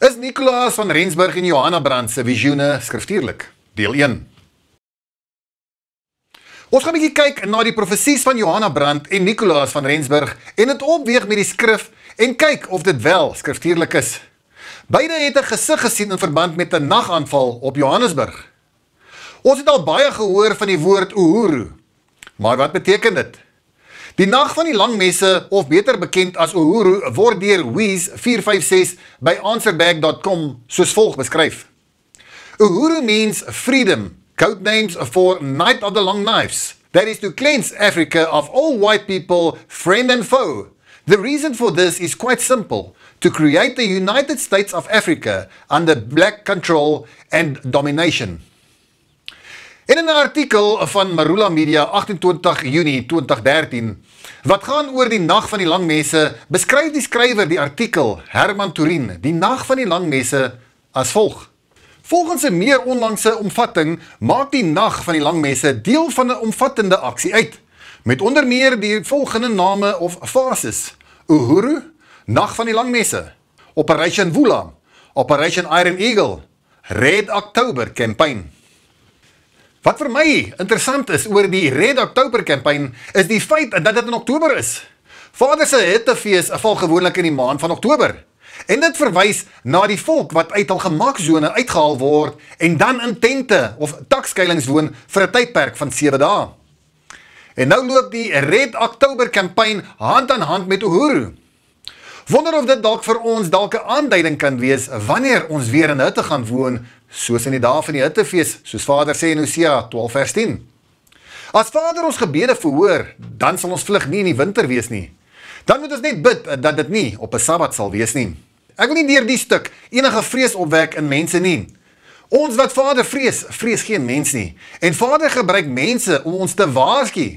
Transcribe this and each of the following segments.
is Nikolaas van Rensburg en Johanna Brand se visioene skriftuurlik deel 1 Ons gaan 'n bietjie kyk na die profesies van Johanna Brand en Nikolaas van Rensburg en dit opweeg met die skrif en kyk of dit wel skriftuurlik is. Beide het 'n gesig gesien in verband met 'n nagaanval op Johannesburg. Ons het al baie gehoor van die woord uhuru. Maar wat beteken dit? Die nag van die langmesse of beter bekend as Uhuru word deur Wees 456 by answerback.com soos volg beskryf. Uhuru means freedom, code names for night of the long knives. That is to cleanse Africa of all white people, friend and foe. The reason for this is quite simple, to create the United States of Africa under black control and domination. En in 'n artikel van Marula Media 28 Junie 2013 wat gaan oor die nag van die langmesse, beskryf die skrywer die artikel Herman Turin die nag van die langmesse as volg: Volgens 'n meer onlangse omvatting maak die nag van die langmesse deel van 'n omvattende aksie uit met onder meer die volgende name of fases: Uhuru, nag van die langmesse, Operation Vula, Operation Iron Eagle, Red October kampanje. Wat vir my interessant is oor die Red October campaign, is die feit dat dit in Oktober is. Vaderse hittefeest val gewoonlik in die maand van Oktober. En dit verwys na die volk wat uit al gemaakzone uitgehaal word en dan in tente of takskeilings woon vir een tydperk van 7 dae. En nou loop die Red October campaign hand aan hand met Uhuru. Wonder of dit dalk vir ons dalk een aanduiding kan wees wanneer ons weer in hitte gaan woon soos in die dag van die hittefeest, soos vader sê in Hosea 12 vers 10. As vader ons gebede verhoor, dan sal ons vlug nie in die winter wees nie. Dan moet ons net bid dat dit nie op een sabbat sal wees nie. Ek wil nie dier die stuk enige vrees opwek in mense nie. Ons wat vader vrees, vrees geen mens nie. En vader gebruik mense om ons te waarski.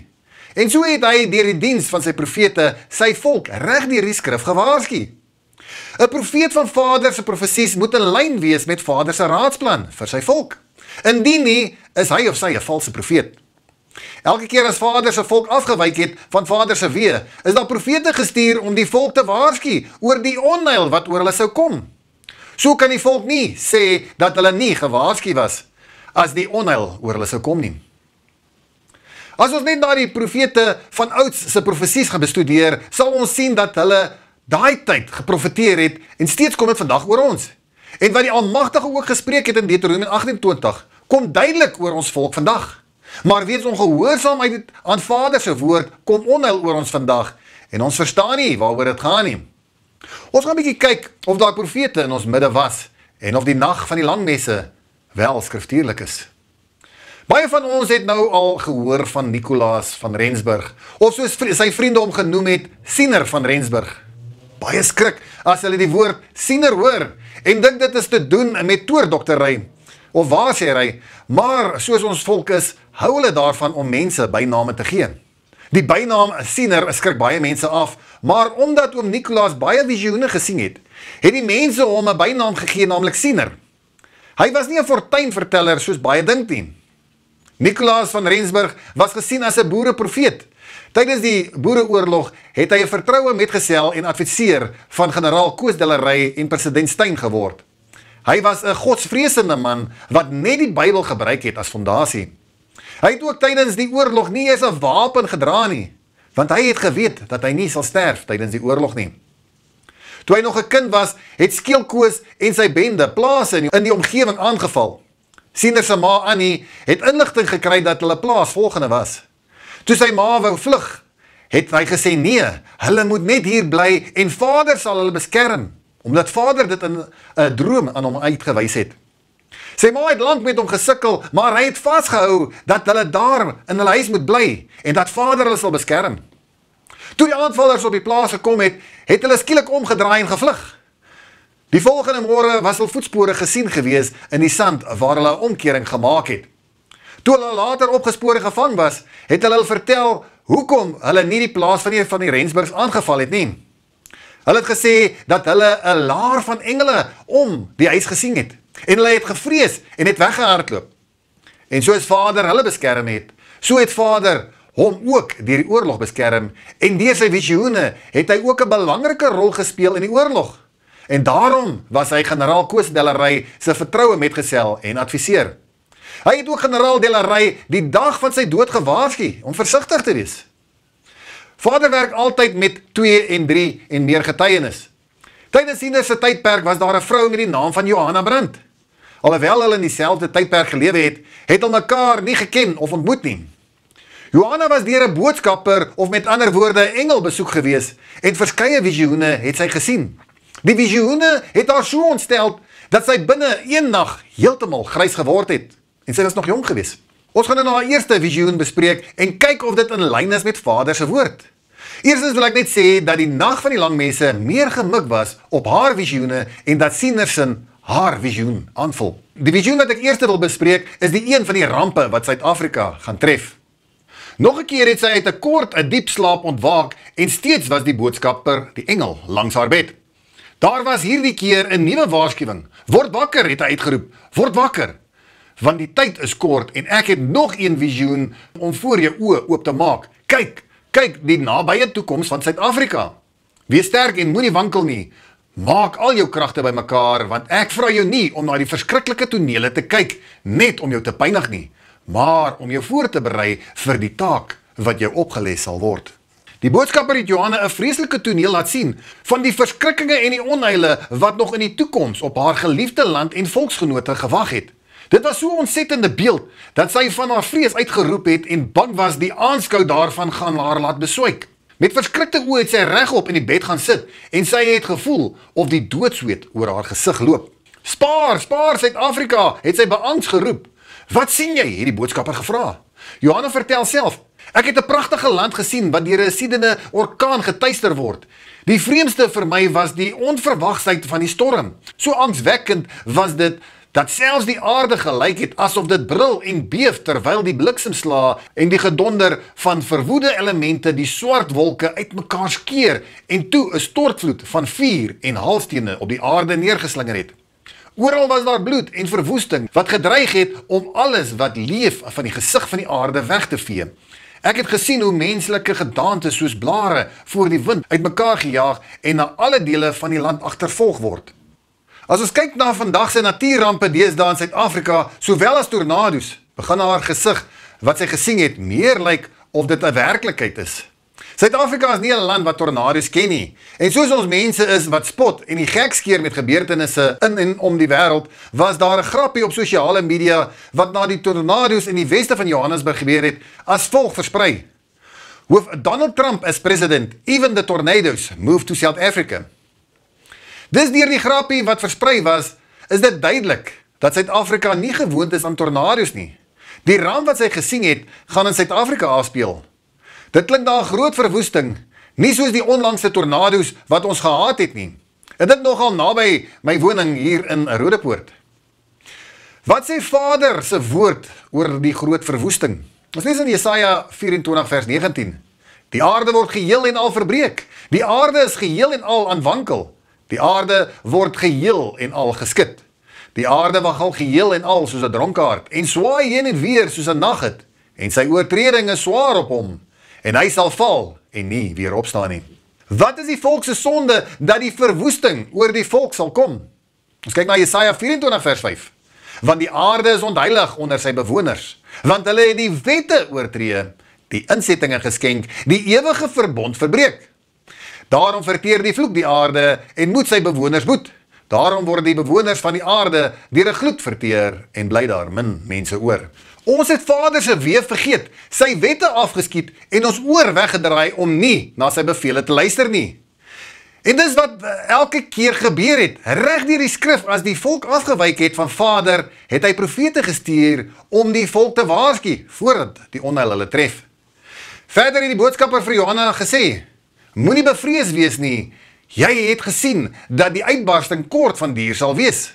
En so het hy dier die dienst van sy profete sy volk recht dier die skrif gewaarski. Een profeet van vaderse profesies moet in lijn wees met vaderse raadsplan vir sy volk. Indien nie, is hy of sy een valse profeet. Elke keer as vaderse volk afgeweik het van vaderse wee, is daar profete gestuur om die volk te waarski oor die onheil wat oor hulle sou kom. So kan die volk nie sê dat hulle nie gewaarski was as die onheil oor hulle sou kom nie. As ons net na die profete van ouds sy profesies gaan bestudeer, sal ons sien dat hulle daai tyd geprofeteer het en steeds kom dit vandag oor ons. En wat die Almagtige ook gespreek het in Deuteronomium 28, kom duidelik oor ons volk vandag. Maar weens ongehoorsaamheid aan Vader se woord kom onheil oor ons vandag en ons verstaan nie waaroor dit gaan nie. Ons gaan 'n bietjie kyk of daai profete in ons midde was en of die nag van die langmesse wel skriftuurlik is. Baie van ons het nou al gehoor van Nikolaas van Rensburg of soos sy vriende hom genoem het, Siener van Rensburg baie skrik as hulle die woord siener hoor en dink dit is te doen met toordokterry of waar sê hy, maar soos ons volk is, hou hulle daarvan om mense byname te gee. Die bynaam siener skrik baie mense af, maar omdat oom Nikolaas baie visioene gesien het, het die mense hom 'n bynaam gegee, naamlik siener. Hy was nie 'n fortuinverteller soos baie dink nie. Nikolaas van Rensburg was gesien as 'n boereprofeet. Tydens die boereoorlog het hy 'n vertroue metgesel en adviseur van generaal Koos Delary en president Steyn geword. Hy was 'n godsvreesende man wat net die Bybel gebruik het as fondasie. Hy het ook tydens die oorlog nie eens 'n wapen gedra nie, want hy het geweet dat hy nie sal sterf tydens die oorlog nie. Toe hy nog 'n kind was, het Skeelkoos en sy bende plase in die omgewing aangeval. Sienersema Annie het inligting gekry dat hulle plaas volgende was. Toe sy ma wou vlug, het hy gesê nee, hulle moet net hier bly en vader sal hulle beskerm, omdat vader dit in 'n droom aan hom uitgewys het. Sy ma het lank met hom gesukkel, maar hy het vasgehou dat hulle daar in hulle huis moet bly en dat vader hulle sal beskerm. Toe die aanvallers op die plaas gekom het, het hulle skielik omgedraai en gevlug. Die volgende môre was al voetspore gesien gewees in die sand waar hulle 'n omkering gemaak het. Toe hulle later opgespoor en gevang was, het hulle vertel hoekom hulle nie die plaas van die, van die Rensburgs aangeval het nie. Hulle het gesê dat hulle 'n laar van engele om die huis gesien het en hulle het gevrees en het weggehardloop. En soos Vader hulle beskerm het, so het Vader hom ook deur die oorlog beskerm en deur sy visioene het hy ook 'n belangrike rol gespeel in die oorlog. En daarom was hy generaal Koos Delary se vertroue metgesel en adviseur. Hy het ook generaal Delaray die dag van sy dood gewaarskie om versigtig te wees. Vader werk altyd met 2 en 3 en meer getuienis. Tydens hierdie se tydperk was daar 'n vrou met die naam van Johanna Brand. Alhoewel hulle in dieselfde tydperk gelewe het, het hulle mekaar nie geken of ontmoet nie. Johanna was deur 'n boodskapper of met ander woorde 'n engel besoek gewees en verskeie visioene het sy gesien. Die visioene het haar so ontstel dat sy binne een nag heeltemal grys geword het en sy was nog jong geweest. Ons gaan nou na haar eerste visioen bespreek en kyk of dit in lyn is met Vader se woord. Eerstens wil ek net sê dat die nag van die langmesse meer gemik was op haar visioene en dat Sienersin haar visioen aanvul. Die visioen wat ek eerste wil bespreek is die een van die rampe wat Suid-Afrika gaan tref. Nog 'n keer het sy uit 'n kort, 'n diep slaap ontwaak en steeds was die boodskapper, die engel, langs haar bed. Daar was hierdie keer 'n nuwe waarskuwing. Word wakker, het hy uitgeroep. Word wakker want die tyd is kort en ek het nog een visioen om voor jou oë oop te maak. Kyk, kyk die nabye toekoms van Suid-Afrika. Wees sterk en moenie wankel nie. Maak al jou kragte bymekaar want ek vra jou nie om na die verskriklike tonele te kyk net om jou te pynig nie, maar om jou voor te berei vir die taak wat jou opgelê sal word. Die boodskapper het Johanna 'n vreeslike toneel laat sien van die verskrikkings en die onheile wat nog in die toekoms op haar geliefde land en volksgenote gewag het. Dit was so 'n ontsettende beeld dat sy van haar vrees uitgeroep het en bang was die aanskou daarvan gaan haar laat beswyk. Met verskrikte oë het sy regop in die bed gaan sit en sy het gevoel of die doodsweet oor haar gesig loop. "Spaar, spaar Suid-Afrika," het sy beangs geroep. "Wat sien jy?" het die boodskapper gevra. Johanna vertel self: "Ek het 'n pragtige land gesien wat deur 'n siedende orkaan geteister word. Die vreemdste vir my was die onverwagsheid van die storm. So angswekkend was dit." dat selfs die aarde gelyk het asof dit brul en beef terwyl die bliksemslae en die gedonder van verwoede elemente die swart wolke uitmekaar skeer en toe 'n stortvloed van vuur en haalstene op die aarde neergeslinger het. Oral was daar bloed en verwoesting wat gedreig het om alles wat leef van die gesig van die aarde weg te vee. Ek het gesien hoe menslike gedaantes soos blare voor die wind uitmekaar gejaag en na alle dele van die land agtervolg word. As ons kyk na vandag se natuurrampe deesdae in Suid-Afrika, sowel as tornado's, begin haar gesig wat sy gesien het meer lyk of dit 'n werklikheid is. Suid-Afrika is nie 'n land wat tornado's ken nie. En soos ons mense is wat spot en die gekskeer met gebeurtenisse in en om die wêreld, was daar 'n grappie op sosiale media wat na die tornado's in die weste van Johannesburg gebeur het, as volg versprei. Hoof Donald Trump as president, even the tornadoes move to South Africa. Dis deur die grappie wat versprei was, is dit duidelik dat Suid-Afrika nie gewoond is aan tornado's nie. Die ramp wat sy gesien het, gaan in Suid-Afrika afspeel. Dit klink na 'n groot verwoesting, nie soos die onlangse tornado's wat ons gehad het nie. Dit is nogal naby my woning hier in Rodepoort. Wat sê Vader se woord oor die groot verwoesting? Ons lees in Jesaja 24 vers 19. Die aarde word geheel en al verbreek. Die aarde is geheel en al aan wankel. Die aarde word geheel en al geskit. Die aarde wag al geheel en al soos 'n dronkaard en swaai heen en weer soos 'n naghit en sy oortredinge swaar op hom en hy sal val en nie weer opstaan nie. Wat is die volks se sonde dat die verwoesting oor die volk sal kom? Ons kyk na Jesaja 24 vers 5. Want die aarde is ontheilig onder sy bewoners, want hulle het die wette oortree, die insettinge geskenk, die ewige verbond verbreek. Daarom verteer die vloek die aarde en moet sy bewoners boet. Daarom word die bewoners van die aarde deur 'n gloed verteer en bly daar min mense oor. Ons het Vader se weë vergeet, sy wette afgeskiet en ons oor weggedraai om nie na sy beveelings te luister nie. En dis wat eh, elke keer gebeur het. Reg deur die skrif as die volk afgewyk het van Vader, het hy profete gestuur om die volk te waarsku voordat die onheil hulle tref. Verder het die boodskapper vir Johanna gesê: Moenie bevrees wees nie. Jy het gesien dat die uitbarsting kort van duur sal wees.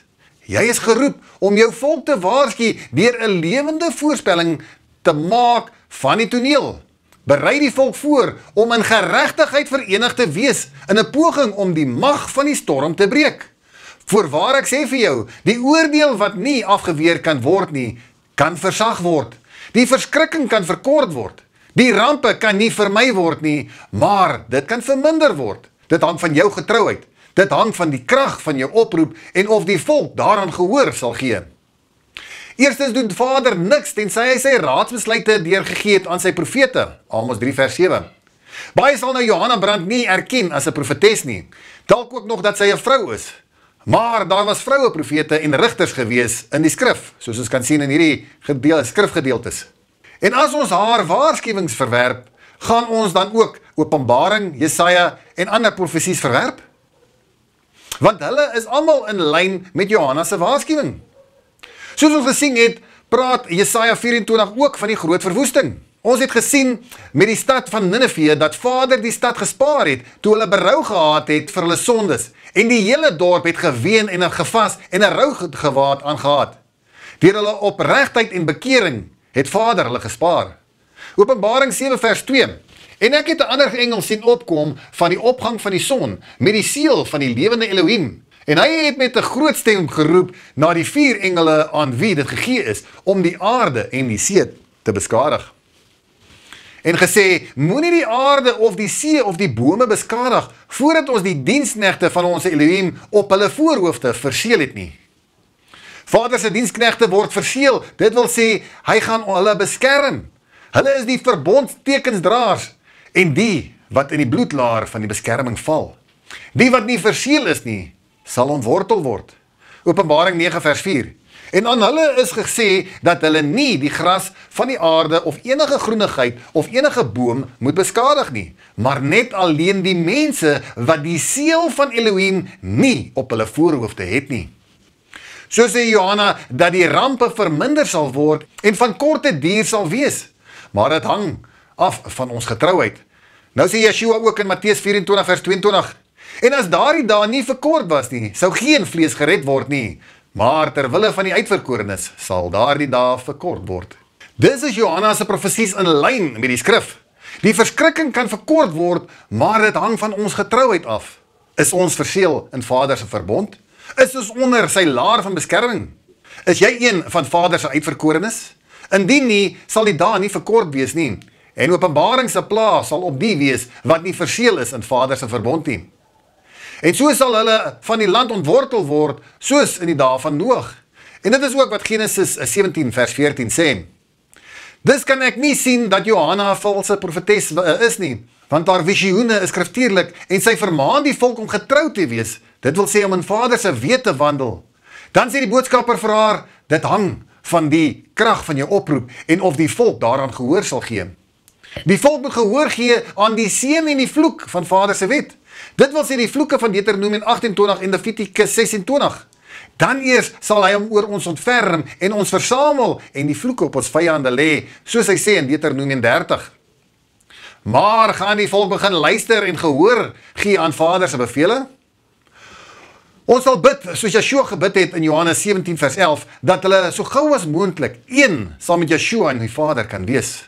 Jy is geroep om jou volk te waarsku deur 'n lewende voorspelling te maak van die toneel. Berei die volk voor om in geregtigheid verenig te wees in 'n poging om die mag van die storm te breek. Voorwaar ek sê vir jou, die oordeel wat nie afgeweer kan word nie, kan versag word. Die verskrikking kan verkort word. Die rampe kan nie vermy word nie, maar dit kan verminder word. Dit hang van jou getrouheid. Dit hang van die krag van jou oproep en of die volk daaraan gehoor sal gee. Eerstens doen Vader niks tensy hy sy raadsbesluite deurgegee het aan sy profete. Amos 3 vers 7. Baie sal nou Johanna Brand nie erken as 'n profetes nie. Dalk ook nog dat sy 'n vrou is. Maar daar was vroue profete en rigters gewees in die skrif, soos ons kan sien in hierdie gedeelte skrifgedeeltes. En as ons haar waarskuwings verwerp, gaan ons dan ook Openbaring, Jesaja en ander profesies verwerp? Want hulle is allemaal in lijn met Johanna se waarskuwing. Soos ons gesien het, praat Jesaja 24 ook van die groot verwoesting. Ons het gesien met die stad van Nineveh dat vader die stad gespaar het toe hulle berou gehad het vir hulle sondes en die hele dorp het geween en een gevas en een rouw gewaad aangehaad. Weer hulle oprechtheid en bekering het Vader hulle gespaar. Openbaring 7 vers 2. En ek het 'n ander engel sien opkom van die opgang van die son met die seël van die lewende Elohim. En hy het met 'n groot stem geroep na die vier engele aan wie dit gegee is om die aarde en die see te beskadig. En gesê: Moenie die aarde of die see of die bome beskadig voordat ons die diensnegte van ons Elohim op hulle voorhoofde verseël het nie. Vader se diensknegte word verseël. Dit wil sê hy gaan hulle beskerm. Hulle is die verbondstekensdraers en die wat in die bloedlaar van die beskerming val. Wie wat nie verseël is nie, sal ontwortel word. Openbaring 9 vers 4. En aan hulle is gesê dat hulle nie die gras van die aarde of enige groenigheid of enige boom moet beskadig nie, maar net alleen die mense wat die seël van Elohim nie op hulle voorhoofde het nie. So sê Johanna dat die rampe verminder sal word en van korte duur sal wees. Maar dit hang af van ons getrouheid. Nou sê Yeshua ook in Matteus 24 vers 22: En as daardie dae nie verkort was nie, sou geen vlees gered word nie, maar ter wille van die uitverkorenes sal daardie dae verkort word. Dis is Johanna se profesies in lyn met die skrif. Die verskrikking kan verkort word, maar dit hang van ons getrouheid af. Is ons verseël in Vader se verbond? is ons onder sy laar van beskerming? Is jy een van vader sy uitverkorenis? Indien nie, sal die daan nie verkort wees nie, en openbaringse plaas sal op die wees, wat nie verseel is in vader sy verbond nie. En so sal hulle van die land ontwortel word, soos in die daan van Noog. En dit is ook wat Genesis 17 vers 14 sê. Dis kan ek nie sien dat Johanna valse profetes eh, is nie, want haar visioene is skriftierlik en sy vermaan die volk om getrouw te wees, Dit wil sê om in Vader se wete te wandel. Dan sê die boodskapper vir haar, dit hang van die krag van jou oproep en of die volk daaraan gehoor sal gee. Die volk moet gehoor gee aan die seën en die vloek van Vader se wet. Dit wil sê die vloeke van Deuteronomium 28 en Levitikus 26. Dan eers sal hy hom oor ons ontferm en ons versamel en die vloeke op ons vyande lê, soos hy sê in Deuteronomium 30. Maar gaan die volk begin luister en gehoor gee aan Vader se bevelings? Ons sal bid soos Yeshua gebid het in Johannes 17 vers 11 dat hulle so gou as moontlik een saam met Yeshua en die Vader kan wees.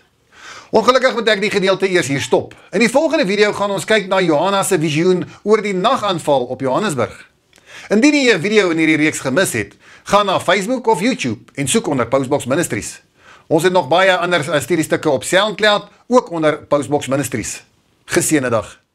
Ongelukkig moet ek die gedeelte eers hier stop. In die volgende video gaan ons kyk na Johannes se visioen oor die nagaanval op Johannesburg. Indien jy 'n video in hierdie reeks gemis het, gaan na Facebook of YouTube en soek onder Postbox Ministries. Ons het nog baie ander studiestukke op SoundCloud, ook onder Postbox Ministries. Geseënde dag.